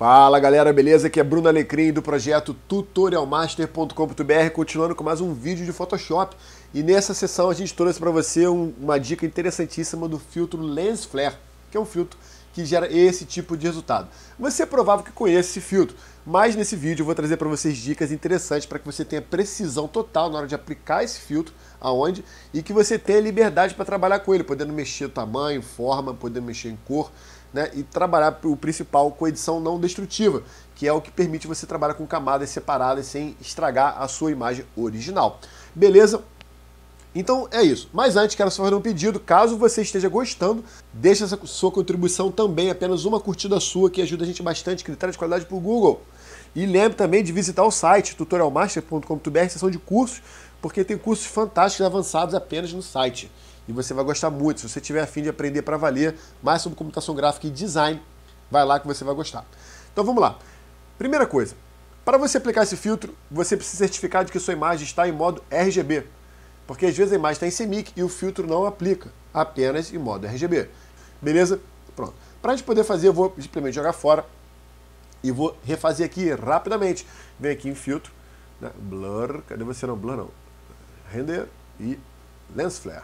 Fala galera, beleza? Aqui é Bruno Alecrim do projeto tutorialmaster.com.br, continuando com mais um vídeo de Photoshop. E nessa sessão a gente trouxe para você um, uma dica interessantíssima do filtro Lens Flare, que é um filtro que gera esse tipo de resultado. Você é provável que conheça esse filtro, mas nesse vídeo eu vou trazer para vocês dicas interessantes para que você tenha precisão total na hora de aplicar esse filtro aonde e que você tenha liberdade para trabalhar com ele, podendo mexer o tamanho, forma, podendo mexer em cor, né? E trabalhar o principal com edição não destrutiva, que é o que permite você trabalhar com camadas separadas sem estragar a sua imagem original. Beleza? Então é isso. Mas antes, quero só fazer um pedido. Caso você esteja gostando, deixe essa sua contribuição também. Apenas uma curtida sua que ajuda a gente bastante. Critério de qualidade para o Google. E lembre também de visitar o site tutorialmaster.com.br, seção de cursos, porque tem cursos fantásticos avançados apenas no site. E você vai gostar muito. Se você tiver afim de aprender para valer mais sobre computação gráfica e design, vai lá que você vai gostar. Então vamos lá. Primeira coisa, para você aplicar esse filtro, você precisa certificar de que sua imagem está em modo RGB, porque às vezes a imagem está em CMYK e o filtro não aplica, apenas em modo RGB. Beleza? Pronto. Para a gente poder fazer, eu vou simplesmente jogar fora e vou refazer aqui rapidamente. Vem aqui em filtro, né? blur, cadê você não? Blur não. Render e lens flare.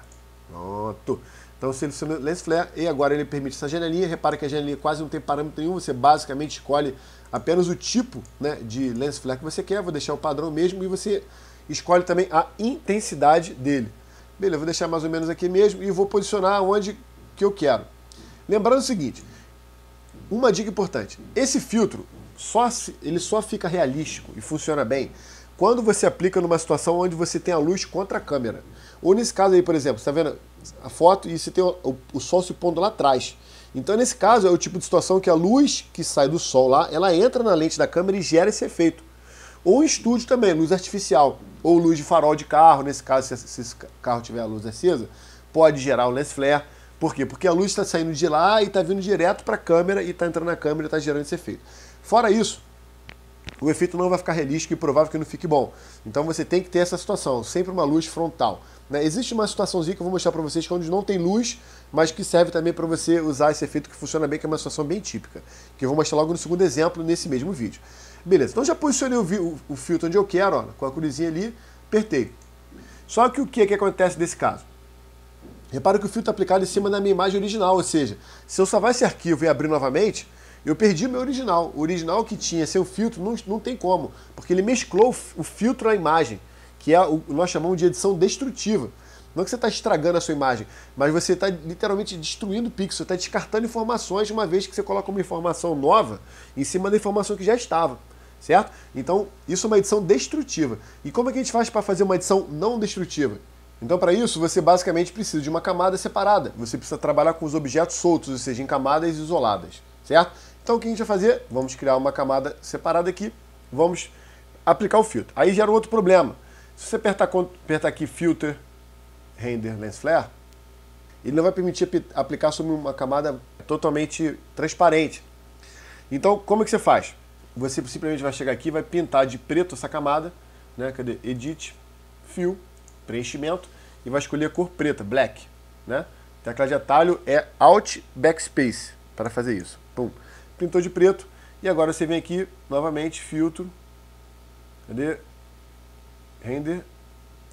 Pronto. Então seleciona lens flare e agora ele permite essa janelinha. Repara que a janelinha quase não tem parâmetro nenhum, você basicamente escolhe apenas o tipo né, de lens flare que você quer. Vou deixar o padrão mesmo e você escolhe também a intensidade dele. Beleza, vou deixar mais ou menos aqui mesmo e vou posicionar onde que eu quero. Lembrando o seguinte, uma dica importante, esse filtro só ele só fica realístico e funciona bem quando você aplica numa situação onde você tem a luz contra a câmera. Ou nesse caso aí, por exemplo, está vendo a foto e você tem o, o, o sol se pondo lá atrás. Então, nesse caso, é o tipo de situação que a luz que sai do sol lá, ela entra na lente da câmera e gera esse efeito. Ou em estúdio também, luz artificial, ou luz de farol de carro, nesse caso, se esse carro tiver a luz acesa, pode gerar o lens flare. Por quê? Porque a luz está saindo de lá e está vindo direto para a câmera e está entrando na câmera e está gerando esse efeito. Fora isso, o efeito não vai ficar realístico e provável que não fique bom. Então você tem que ter essa situação, sempre uma luz frontal. Né? Existe uma situaçãozinha que eu vou mostrar para vocês que é onde não tem luz, mas que serve também para você usar esse efeito que funciona bem, que é uma situação bem típica, que eu vou mostrar logo no segundo exemplo nesse mesmo vídeo. Beleza, então já posicionei o, o, o filtro onde eu quero, ó, com a cruzinha ali, apertei. Só que o que, que acontece nesse caso? Repara que o filtro está aplicado em cima da minha imagem original, ou seja, se eu salvar esse arquivo e abrir novamente, eu perdi o meu original. O original que tinha seu filtro não, não tem como, porque ele mesclou o filtro à imagem, que é o nós chamamos de edição destrutiva. Não é que você está estragando a sua imagem, mas você está literalmente destruindo o pixel, está descartando informações de uma vez que você coloca uma informação nova em cima da informação que já estava certo? Então, isso é uma edição destrutiva. E como é que a gente faz para fazer uma edição não destrutiva? Então, para isso, você basicamente precisa de uma camada separada. Você precisa trabalhar com os objetos soltos, ou seja, em camadas isoladas, certo? Então, o que a gente vai fazer? Vamos criar uma camada separada aqui, vamos aplicar o filtro. Aí gera outro problema. Se você apertar, apertar aqui Filter, Render, Lens Flare, ele não vai permitir aplicar sobre uma camada totalmente transparente. Então, como é que você faz? você simplesmente vai chegar aqui, vai pintar de preto essa camada, né? Cadê? Edit, Fill, Preenchimento, e vai escolher a cor preta, Black, né? Tecla de atalho é Alt Backspace para fazer isso. Pum. Pintou de preto, e agora você vem aqui, novamente, Filtro, cadê? Render,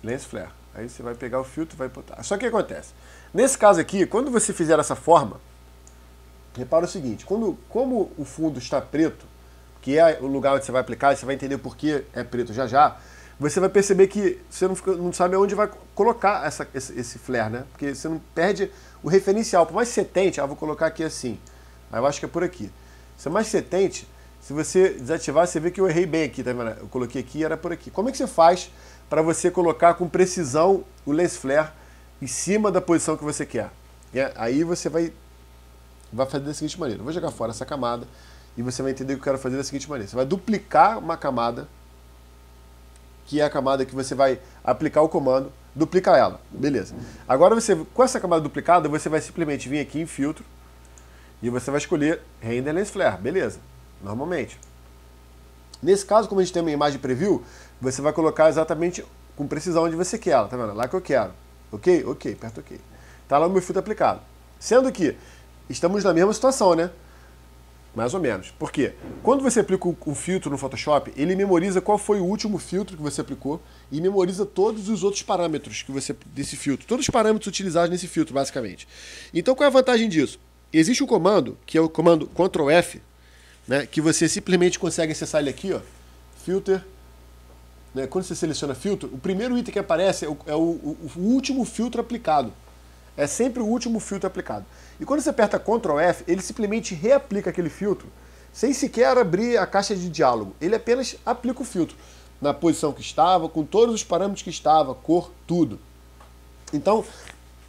Lens Flare. Aí você vai pegar o filtro e vai botar. Só que o que acontece? Nesse caso aqui, quando você fizer essa forma, repara o seguinte, quando, como o fundo está preto, que é o lugar onde você vai aplicar, e você vai entender por que é preto já já, você vai perceber que você não, fica, não sabe onde vai colocar essa, esse, esse, flare, né? Porque você não perde o referencial. Por mais que você tente, ah, vou colocar aqui assim. Aí eu acho que é por aqui. Se é mais que você tente, se você desativar, você vê que eu errei bem aqui, tá vendo? Eu coloquei aqui e era por aqui. Como é que você faz para você colocar com precisão o lens flare em cima da posição que você quer? E aí você vai, vai fazer da seguinte maneira. Eu vou jogar fora essa camada e você vai entender o que eu quero fazer da seguinte maneira: você vai duplicar uma camada, que é a camada que você vai aplicar o comando, duplica ela, beleza. Agora você, com essa camada duplicada, você vai simplesmente vir aqui em filtro e você vai escolher Render Lens Flare, beleza, normalmente. Nesse caso, como a gente tem uma imagem preview, você vai colocar exatamente com precisão onde você quer ela, tá vendo? Lá que eu quero. Ok? Ok, aperta ok. Tá lá o meu filtro aplicado. Sendo que estamos na mesma situação, né? Mais ou menos. Por quê? Quando você aplica um filtro no Photoshop, ele memoriza qual foi o último filtro que você aplicou e memoriza todos os outros parâmetros que você desse filtro, todos os parâmetros utilizados nesse filtro, basicamente. Então, qual é a vantagem disso? Existe um comando, que é o comando Ctrl F, né, que você simplesmente consegue acessar ele aqui, ó, filter. Né, quando você seleciona filtro, o primeiro item que aparece é o, é o, o último filtro aplicado. É sempre o último filtro aplicado. E quando você aperta Ctrl F, ele simplesmente reaplica aquele filtro sem sequer abrir a caixa de diálogo. Ele apenas aplica o filtro na posição que estava, com todos os parâmetros que estava, cor, tudo. Então,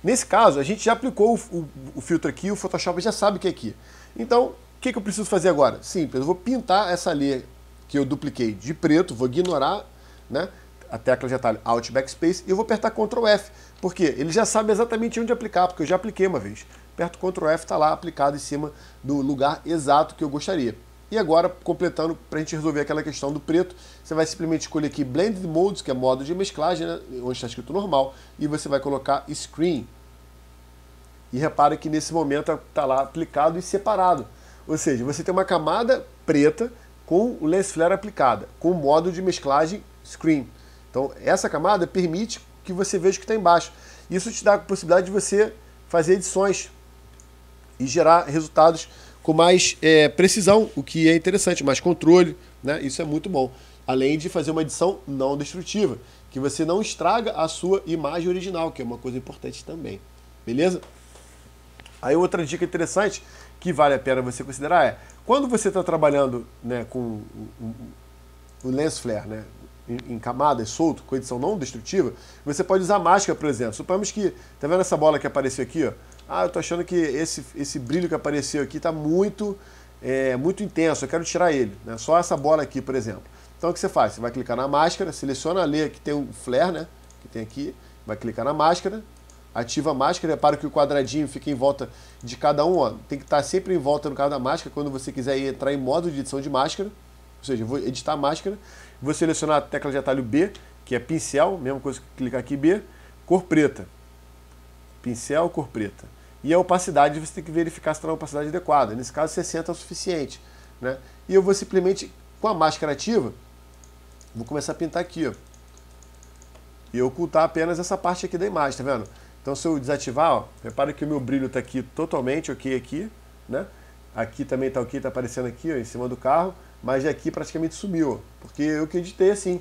nesse caso, a gente já aplicou o, o, o filtro aqui, o Photoshop já sabe o que é aqui. Então, o que, que eu preciso fazer agora? Simples, eu vou pintar essa linha que eu dupliquei de preto, vou ignorar, né? A tecla de atalho Alt Backspace e eu vou apertar Ctrl F por quê? Ele já sabe exatamente onde aplicar, porque eu já apliquei uma vez. Perto Ctrl F está lá aplicado em cima do lugar exato que eu gostaria. E agora, completando, para a gente resolver aquela questão do preto, você vai simplesmente escolher aqui Blended Modes, que é modo de mesclagem, né? onde está escrito normal, e você vai colocar Screen. E repara que nesse momento está lá aplicado e separado. Ou seja, você tem uma camada preta com o lens flare aplicada, com o modo de mesclagem Screen. Então, essa camada permite que você veja o que está embaixo. Isso te dá a possibilidade de você fazer edições e gerar resultados com mais é, precisão, o que é interessante, mais controle, né? Isso é muito bom. Além de fazer uma edição não destrutiva, que você não estraga a sua imagem original, que é uma coisa importante também. Beleza? Aí outra dica interessante que vale a pena você considerar é quando você está trabalhando né, com o, o, o lens flare, né, em camadas, é solto, com edição não destrutiva, você pode usar máscara, por exemplo. Suponhamos que, tá vendo essa bola que apareceu aqui, ó? Ah, eu tô achando que esse, esse brilho que apareceu aqui tá muito, é, muito intenso, eu quero tirar ele, né? Só essa bola aqui, por exemplo. Então o que você faz? Você vai clicar na máscara, seleciona a lei que tem um flare, né? Que tem aqui, vai clicar na máscara, ativa a máscara, repara que o quadradinho fica em volta de cada um, ó. Tem que estar tá sempre em volta no caso da máscara, quando você quiser entrar em modo de edição de máscara. Ou seja, eu vou editar a máscara, vou selecionar a tecla de atalho B, que é pincel, mesma coisa que clicar aqui B, cor preta. Pincel, cor preta. E a opacidade, você tem que verificar se está na opacidade adequada. Nesse caso, 60 é o suficiente. Né? E eu vou simplesmente, com a máscara ativa, vou começar a pintar aqui. Ó. E ocultar apenas essa parte aqui da imagem, tá vendo? Então se eu desativar, ó, repara que o meu brilho está aqui totalmente ok aqui, né? Aqui também está ok, está aparecendo aqui ó, em cima do carro mas aqui praticamente sumiu, porque eu que editei assim.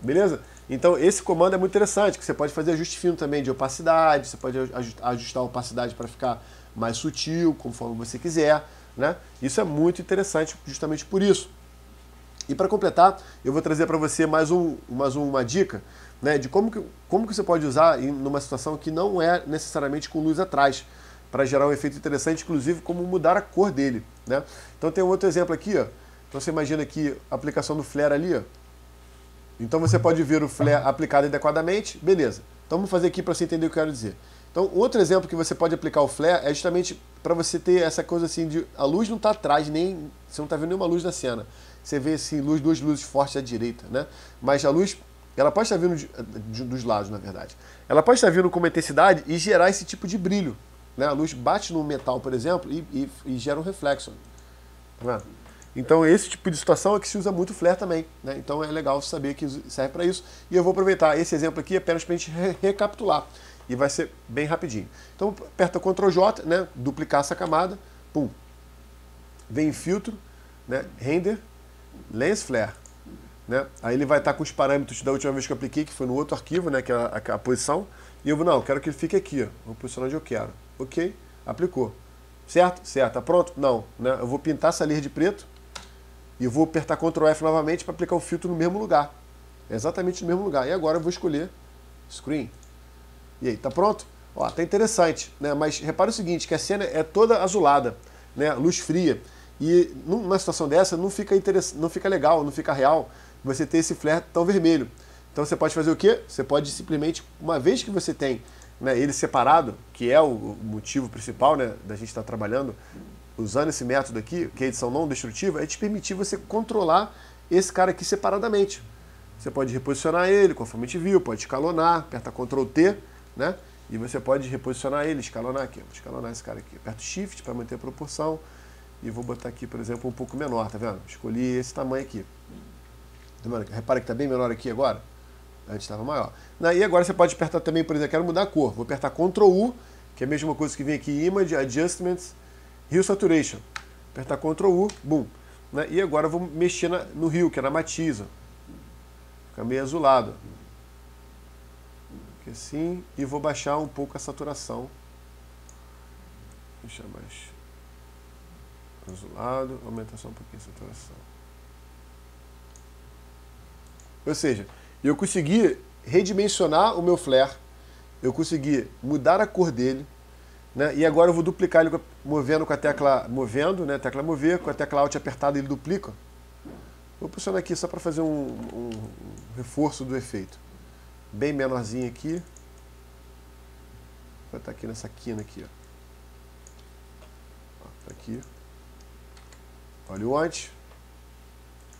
Beleza? Então esse comando é muito interessante, que você pode fazer ajuste fino também de opacidade, você pode ajustar a opacidade para ficar mais sutil, conforme você quiser, né? Isso é muito interessante justamente por isso. E para completar, eu vou trazer para você mais, um, mais uma dica né, de como que, como que você pode usar em numa situação que não é necessariamente com luz atrás para gerar um efeito interessante, inclusive como mudar a cor dele. Né? Então tem um outro exemplo aqui. Ó. Então você imagina aqui a aplicação do flare ali. Ó. Então você pode ver o flare aplicado adequadamente, beleza. Então vamos fazer aqui para você entender o que eu quero dizer. Então outro exemplo que você pode aplicar o flare é justamente para você ter essa coisa assim de a luz não está atrás nem você não está vendo nenhuma luz na cena. Você vê assim luz, duas luzes fortes à direita, né? Mas a luz ela pode estar tá vindo de, eh, de, dos lados, na verdade. Ela pode estar tá vindo com uma intensidade e gerar esse tipo de brilho, né? A luz bate no metal, por exemplo, e, e, e gera um reflexo. Né? Então, esse tipo de situação é que se usa muito flare também. Né? Então, é legal saber que serve para isso. E eu vou aproveitar esse exemplo aqui apenas para a gente recapitular. E vai ser bem rapidinho. Então, aperta Ctrl J, né? duplicar essa camada, pum. Vem em filtro, né? render, lens flare. Né? Aí ele vai estar tá com os parâmetros da última vez que eu apliquei, que foi no outro arquivo, né? que é a, a, a posição. E eu vou, não, eu quero que ele fique aqui. Ó. Vou posicionar onde eu quero ok, aplicou. Certo? Certo. Tá pronto? Não. Né? Eu vou pintar essa linha de preto e vou apertar Ctrl F novamente para aplicar o filtro no mesmo lugar. É exatamente no mesmo lugar. E agora eu vou escolher Screen. E aí, tá pronto? Ó, tá interessante, né? Mas repara o seguinte, que a cena é toda azulada, né? Luz fria. E numa situação dessa não fica, interessante, não fica legal, não fica real você ter esse flare tão vermelho. Então você pode fazer o quê? Você pode simplesmente, uma vez que você tem né, ele separado, que é o motivo principal né, da gente estar tá trabalhando, usando esse método aqui, que é a edição não destrutiva, é te permitir você controlar esse cara aqui separadamente. Você pode reposicionar ele conforme a gente viu, pode escalonar, aperta Ctrl T, né? E você pode reposicionar ele, escalonar aqui. Vou escalonar esse cara aqui. Aperto Shift para manter a proporção. E vou botar aqui, por exemplo, um pouco menor, tá vendo? Escolhi esse tamanho aqui. Repare tá Repara que está bem menor aqui agora. Antes estava maior. Né, e agora você pode apertar também, por exemplo, quero mudar a cor. Vou apertar Ctrl U, que é a mesma coisa que vem aqui Image, Adjustments, Hue Saturation. Apertar Ctrl U, boom. Né, e agora eu vou mexer no rio, que é na matiza. Fica meio azulado. Aqui assim. E vou baixar um pouco a saturação. Deixa mais azulado. Aumentar só um pouquinho a saturação. Ou seja, eu consegui redimensionar o meu flare, eu consegui mudar a cor dele, né? E agora eu vou duplicar ele movendo com a tecla movendo, né? Tecla mover, com a tecla Alt apertada ele duplica. Vou pressionar aqui só para fazer um, um, reforço do efeito. Bem menorzinho aqui. Vai estar aqui nessa quina aqui, ó. Tá aqui. Olha o antes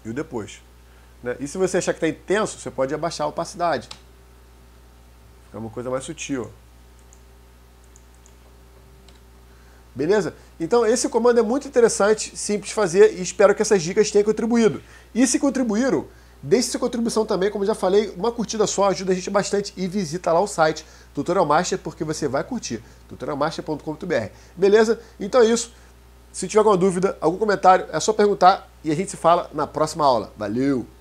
e o depois. Né? E se você achar que está intenso, você pode abaixar a opacidade. Fica é uma coisa mais sutil. Beleza? Então esse comando é muito interessante, simples de fazer e espero que essas dicas tenham contribuído. E se contribuíram, deixe sua contribuição também, como já falei, uma curtida só ajuda a gente bastante e visita lá o site tutorialmaster porque você vai curtir, tutorialmaster.com.br. Beleza? Então é isso. Se tiver alguma dúvida, algum comentário, é só perguntar e a gente se fala na próxima aula. Valeu!